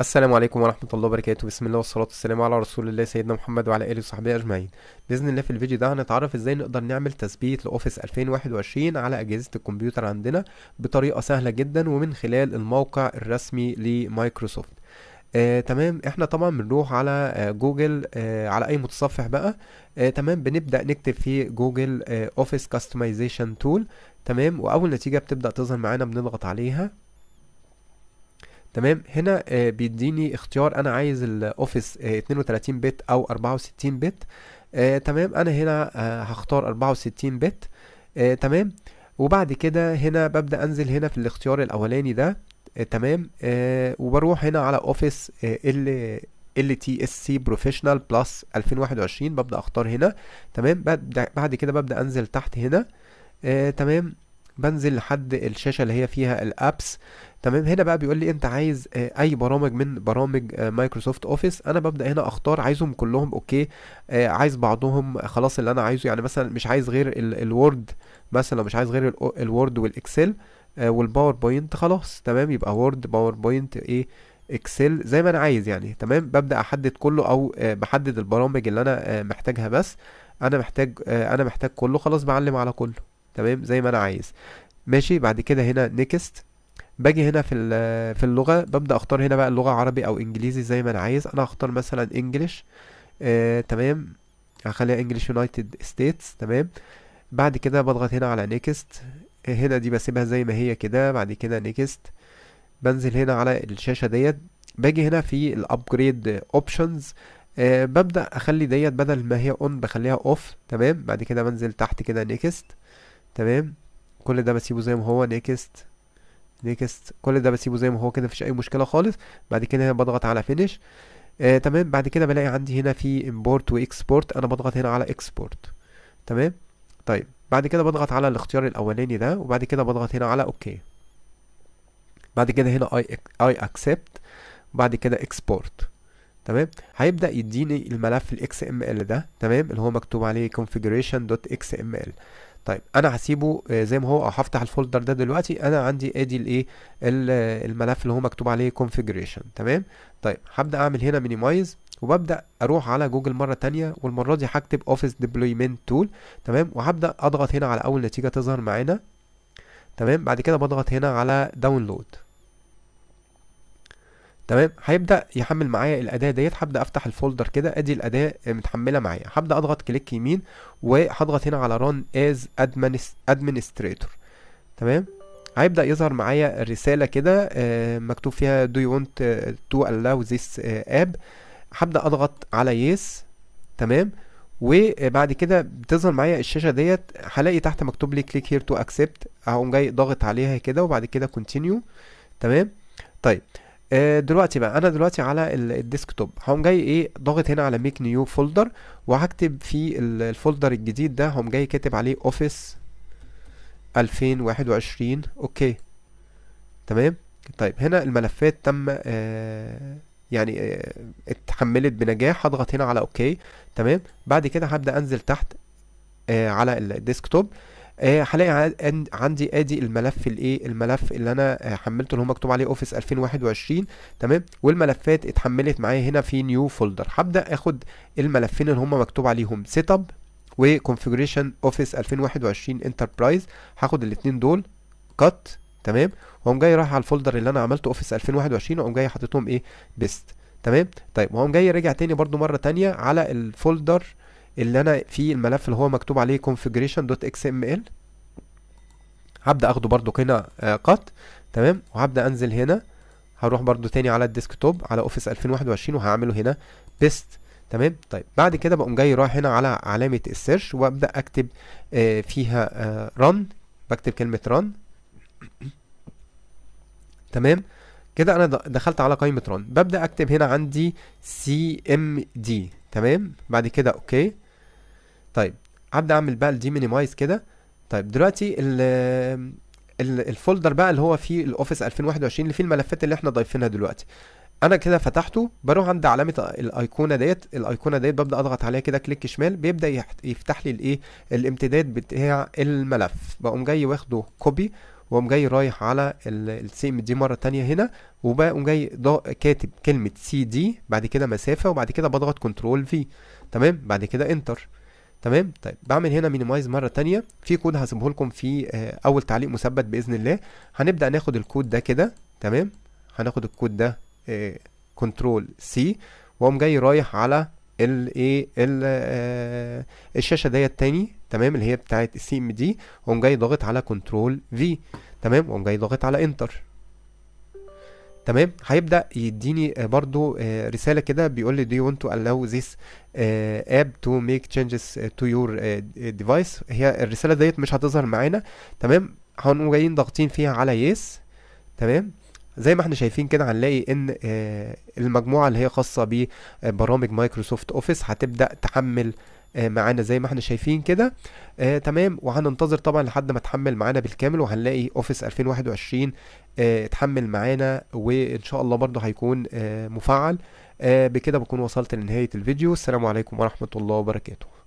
السلام عليكم ورحمة الله وبركاته بسم الله والصلاة والسلام على رسول الله سيدنا محمد وعلى آله وصحبه أجمعين بإذن الله في الفيديو ده هنتعرف إزاي نقدر نعمل تثبيت لأوفيس 2021 على أجهزة الكمبيوتر عندنا بطريقة سهلة جدا ومن خلال الموقع الرسمي لمايكروسوفت آه، تمام احنا طبعا بنروح على آه، جوجل آه، على اي متصفح بقى آه، تمام بنبدا نكتب في جوجل آه، اوفيس كاستمايزيشن تول تمام واول نتيجه بتبدا تظهر معانا بنضغط عليها تمام هنا آه، بيديني اختيار انا عايز الاوفيس 32 آه، بت او 64 بت آه، تمام انا هنا هختار 64 بت تمام وبعد كده هنا ببدا انزل هنا في الاختيار الاولاني ده تمام وبروح هنا على اوفيس ال ال تي اس سي بروفيشنال بلس 2021 ببدا اختار هنا تمام بعد كده ببدا انزل تحت هنا تمام بنزل لحد الشاشه اللي هي فيها الابس تمام هنا بقى بيقول لي انت عايز آه، اي برامج من برامج مايكروسوفت آه، اوفيس انا ببدا هنا اختار عايزهم كلهم اوكي آه، عايز بعضهم خلاص اللي انا عايزه يعني مثلا مش عايز غير الوورد مثلا مش عايز غير الوورد والاكسل والباوربوينت خلاص تمام يبقى وورد باوربوينت ايه اكسل زي ما انا عايز يعني تمام ببدا احدد كله او بحدد البرامج اللي انا محتاجها بس انا محتاج انا محتاج كله خلاص بعلم على كله تمام زي ما انا عايز ماشي بعد كده هنا نيكست باجي هنا في في اللغه ببدا اختار هنا بقى اللغه عربي او انجليزي زي ما انا عايز انا هختار مثلا انجلش آه تمام هخليها انجلش يونايتد ستيتس تمام بعد كده بضغط هنا على نيكست هنا دي بسيبها زي ما هي كده بعد كده نيكست بنزل هنا على الشاشه ديت باجي هنا في الابجريد اوبشنز أه ببدا اخلي ديت بدل ما هي اون بخليها اوف تمام بعد كده بنزل تحت كده نيكست تمام كل ده بسيبه زي ما هو نيكست نيكست كل ده بسيبه زي ما هو كده مفيش اي مشكله خالص بعد كده هنا بضغط على فينيش آه تمام بعد كده بلاقي عندي هنا في امبورت واكسبورت انا بضغط هنا على اكسبورت تمام طيب بعد كده بضغط على الاختيار الاولاني ده وبعد كده بضغط هنا على اوكي بعد كده هنا اي اي اكسبت بعد كده اكسبورت تمام هيبدا يديني الملف الاكس ام ال ده تمام اللي هو مكتوب عليه configuration.xml طيب انا هسيبه آه، زي ما هو او هفتح الفولدر ده دلوقتي انا عندي ادي الايه آه، الملف اللي هو مكتوب عليه configuration تمام طيب هبدا اعمل هنا مينيمايز وببدا اروح على جوجل مره تانية والمره دي هكتب اوفيس ديبلويمنت تول تمام وهبدا اضغط هنا على اول نتيجه تظهر معانا تمام بعد كده بضغط هنا على داونلود تمام هيبدا يحمل معايا الاداه ديت هبدا افتح الفولدر كده ادي الاداه متحمله معايا هبدا اضغط كليك يمين وهضغط هنا على ران از administrator تمام هيبدا يظهر معايا الرساله كده آه، مكتوب فيها دو يو ونت تو allow this اب آه، هبدا اضغط على يس تمام وبعد كده بتظهر معايا الشاشه ديت هلاقي تحت مكتوب لي كليك هير تو اكسبت هقوم جاي ضاغط عليها كده وبعد كده كونتينيو تمام طيب آه، دلوقتي بقى انا دلوقتي على الديسكتوب هقوم جاي ايه ضاغط هنا على ميك نيو فولدر وهكتب في الفولدر الجديد ده هقوم جاي كاتب عليه اوفيس 2021 اوكي تمام طيب هنا الملفات تم آه يعني آه اتحملت بنجاح هضغط هنا على اوكي تمام بعد كده هبدا انزل تحت آه على الديسكتوب آه، هلاقي عندي ادي الملف الايه الملف اللي انا آه، حملته اللي هو مكتوب عليه اوفيس 2021 تمام والملفات اتحملت معايا هنا في نيو فولدر هبدا اخد الملفين اللي هم مكتوب عليهم سيت اب وكونفيجريشن اوفيس 2021 انتربرايز هاخد الاثنين دول كات تمام واقوم جاي رايح على الفولدر اللي انا عملته اوفيس 2021 واقوم جاي حاططهم ايه بيست تمام طيب واقوم جاي راجع تاني برده مره تانية على الفولدر اللي انا في الملف اللي هو مكتوب عليه configuration.xml هبدا اخده برضو هنا آه، قط تمام وهبدا انزل هنا هروح برضو تاني على الديسكتوب على اوفيس 2021 وهعمله هنا بيست تمام طيب بعد كده بقوم جاي رايح هنا على علامه السيرش وابدا اكتب آه، فيها رن آه، بكتب كلمه رن تمام كده انا دخلت على قائمه رن ببدا اكتب هنا عندي سي ام دي تمام بعد كده اوكي طيب هبدا اعمل بقى دي مينيمايز كده طيب دلوقتي ال الفولدر بقى اللي هو فيه الاوفيس 2021 اللي فيه الملفات اللي احنا ضايفينها دلوقتي انا كده فتحته بروح عند علامه الايقونه ديت الايقونه ديت ببدا اضغط عليها كده كليك شمال بيبدا يفتح لي الايه الامتداد بتاع الملف بقوم جاي واخده كوبي واقوم جاي رايح على السي ام دي مره ثانيه هنا وبقوم جاي كاتب كلمه سي دي بعد كده مسافه وبعد كده بضغط كنترول في تمام بعد كده انتر تمام طيب بعمل هنا مينيمايز مره تانية في كود هسيبه لكم في آه، اول تعليق مثبت باذن الله هنبدا ناخد الكود ده كده تمام هناخد الكود ده كنترول آه، سي واقوم جاي رايح على الايه آه، الشاشه ديت تاني تمام اللي هي بتاعت السي ام دي واقوم جاي ضاغط على كنترول في تمام واقوم جاي ضاغط على انتر تمام هيبدا يديني آه، برضو آه، رساله كده بيقول لي do you want to allow this آه، app to make changes to your device هي الرساله ديت مش هتظهر معانا تمام هنقوم جايين ضاغطين فيها على يس yes. تمام زي ما احنا شايفين كده هنلاقي ان آه، المجموعة اللي هي خاصة ببرامج آه، مايكروسوفت اوفيس هتبدأ تحمل آه، معانا زي ما احنا شايفين كده آه تمام وهننتظر طبعا لحد ما تحمل معانا بالكامل وهنلاقي اوفيس 2021 آه اتحمل معانا وان شاء الله برضو هيكون آه مفعل آه بكده بكون وصلت لنهاية الفيديو السلام عليكم ورحمة الله وبركاته